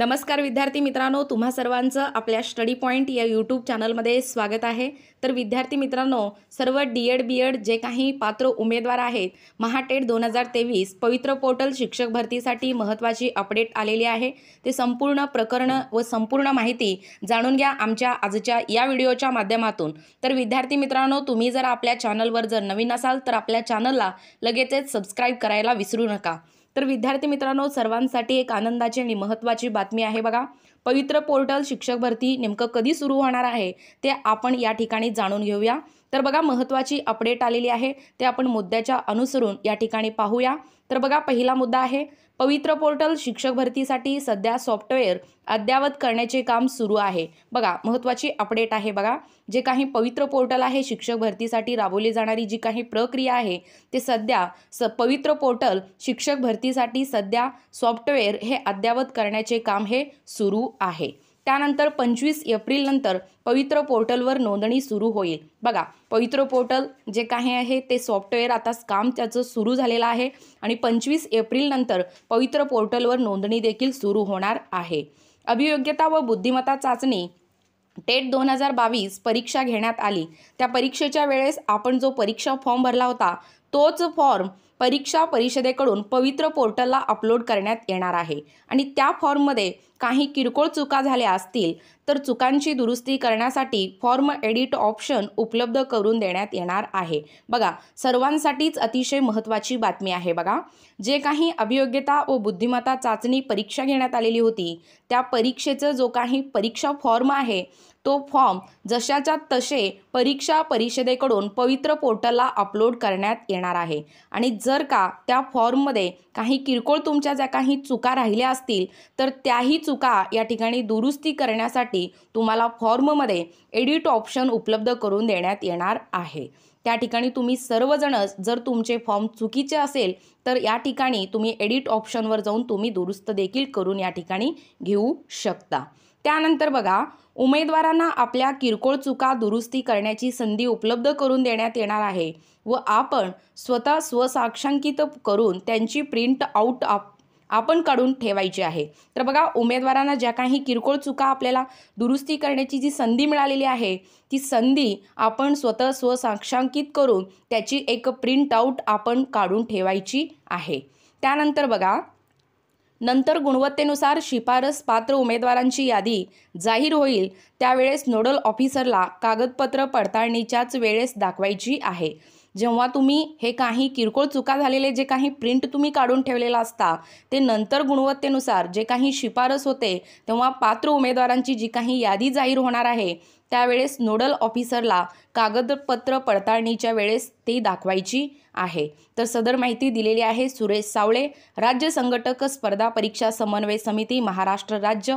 नमस्कार विद्यार्थी मित्रांनो तुम्हा सर्वांचं आपल्या स्टडी पॉईंट या यूट्यूब चॅनलमध्ये स्वागत आहे तर विद्यार्थी मित्रांनो सर्व डी एड बी एड जे काही पात्र उमेदवार आहेत महाटेड दोन हजार तेवीस पवित्र पोर्टल शिक्षक भरतीसाठी महत्त्वाची अपडेट आलेली आहे ते संपूर्ण प्रकरणं व संपूर्ण माहिती जाणून घ्या आमच्या आजच्या या व्हिडिओच्या माध्यमातून तर विद्यार्थी मित्रांनो तुम्ही जर आपल्या चॅनलवर जर नवीन असाल तर आपल्या चॅनलला लगेचच सबस्क्राईब करायला विसरू नका तर विद्यार्थी मित्रांनो सर्वांसाठी एक आनंदाची आणि महत्त्वाची बातमी आहे बघा पवित्र पोर्टल शिक्षक भरती नेमकं कधी सुरू होणार आहे ते आपण या ठिकाणी जाणून घेऊया तर बघा महत्त्वाची अपडेट आलेली आहे ते आपण मुद्द्याच्या अनुसरून या ठिकाणी पाहूया तर बघा पहिला मुद्दा आहे पवित्र पोर्टल शिक्षक भरतीसाठी सध्या सॉफ्टवेअर अद्यावत करण्याचे काम सुरू आहे बघा महत्त्वाची अपडेट आहे बघा जे काही पवित्र पोर्टल आहे शिक्षक भरतीसाठी राबवली जाणारी जी काही प्रक्रिया आहे ते सध्या स पवित्र पोर्टल शिक्षक भरतीसाठी सध्या सॉफ्टवेअर हे अद्यावत करण्याचे काम हे सुरू आहे त्यानंतर पंचवीस एप्रिलनंतर पवित्र पोर्टलवर नोंदणी सुरू होईल बघा पवित्र पोर्टल जे काही आहे ते सॉफ्टवेअर आता काम त्याचं सुरू झालेलं आहे आणि पंचवीस एप्रिलनंतर पवित्र पोर्टलवर नोंदणी देखील सुरू होणार आहे अभियोग्यता व बुद्धिमत्ता चाचणी टेट दोन हजार बावीस परीक्षा घेण्यात आली त्या परीक्षेच्या वेळेस आपण जो परीक्षा फॉर्म भरला होता तोच फॉर्म परीक्षा परिषदेकडून पवित्र पोर्टलला अपलोड करण्यात येणार आहे आणि त्या फॉर्ममध्ये काही किरकोळ चुका झाल्या असतील तर चुकांची दुरुस्ती करण्यासाठी फॉर्म एडिट ऑप्शन उपलब्ध करून देण्यात येणार आहे बघा सर्वांसाठीच अतिशय महत्त्वाची बातमी आहे बघा जे काही अभियोग्यता व बुद्धिमत्ता चाचणी परीक्षा घेण्यात आलेली होती त्या परीक्षेचं जो काही परीक्षा फॉर्म आहे तो फॉर्म जशाच्या तसे परीक्षा परिषदेकडून पवित्र पोर्टलला अपलोड करण्यात येणार आहे आणि जर का त्या फॉर्ममध्ये काही किरकोळ तुमच्या ज्या काही चुका राहिल्या असतील तर त्याही चुका या ठिकाणी दुरुस्ती करण्यासाठी करण्यासाठी तुम्हाला फॉर्ममध्ये एडिट ऑप्शन उपलब्ध करून देण्यात येणार आहे त्या ठिकाणी तुम्ही सर्वजणच जर तुमचे फॉर्म चुकीचे असेल तर या ठिकाणी तुम्ही एडिट ऑप्शनवर जाऊन तुम्ही दुरुस्त देखील करून या ठिकाणी घेऊ शकता त्यानंतर बघा उमेदवारांना आपल्या किरकोळ चुका दुरुस्ती करण्याची संधी उपलब्ध करून देण्यात येणार आहे व आपण स्वतः स्वसाक्षांकित करून त्यांची प्रिंट आउट आप आपण काढून ठेवायची आहे तर बघा उमेदवारांना ज्या काही किरकोळ चुका आपल्याला दुरुस्ती करण्याची जी संधी मिळालेली आहे ती संधी आपण स्वतः स्वसाक्षांकित करून त्याची एक प्रिंट आऊट आपण काढून ठेवायची आहे त्यानंतर बघा नंतर गुणवत्तेनुसार शिफारस पात्र उमेदवारांची यादी जाहीर होईल त्यावेळेस नोडल ऑफिसरला कागदपत्र पडताळणीच्याच वेळेस दाखवायची आहे जेव्हा तुम्ही हे काही किरकोळ चुका झालेले जे काही प्रिंट तुम्ही काढून ठेवलेला असता ते नंतर गुणवत्तेनुसार जे काही शिफारस होते तेव्हा पात्र उमेदवारांची जी काही यादी जाहीर होणार आहे त्यावेळेस नोडल ऑफिसरला कागदपत्र पडताळणीच्या वेळेस ती दाखवायची आहे तर सदर माहिती दिलेली आहे सुरेश सावळे राज्य संघटक स्पर्धा परीक्षा समन्वय समिती महाराष्ट्र राज्य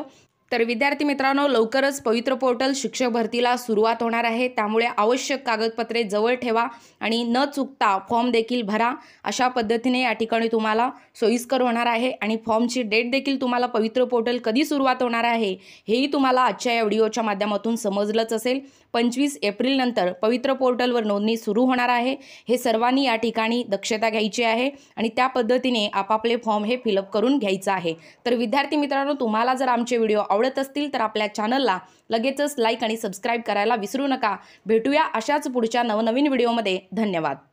तर विद्यार्थी मित्रांनो लवकरच पवित्र पोर्टल शिक्षक भरतीला सुरुवात होणार आहे त्यामुळे आवश्यक कागदपत्रे जवळ ठेवा आणि न चुकता फॉर्म देखील भरा अशा पद्धतीने या ठिकाणी तुम्हाला सोयीस्कर होणार आहे आणि फॉर्मची डेट देखील तुम्हाला पवित्र पोर्टल कधी सुरुवात होणार आहे हेही तुम्हाला आजच्या या व्हिडिओच्या माध्यमातून समजलंच असेल पंचवीस एप्रिलनंतर पवित्र पोर्टलवर नोंदणी सुरू होणार आहे हे सर्वांनी या ठिकाणी दक्षता घ्यायची आहे आणि त्या पद्धतीने आपापले फॉर्म हे फिलअप करून घ्यायचं आहे तर विद्यार्थी मित्रांनो तुम्हाला जर आमचे व्हिडिओ आवड आवडत असतील तर आपल्या चॅनलला लगेचच लाईक आणि सबस्क्राईब करायला विसरू नका भेटूया अशाच पुढच्या नवनवीन व्हिडिओमध्ये धन्यवाद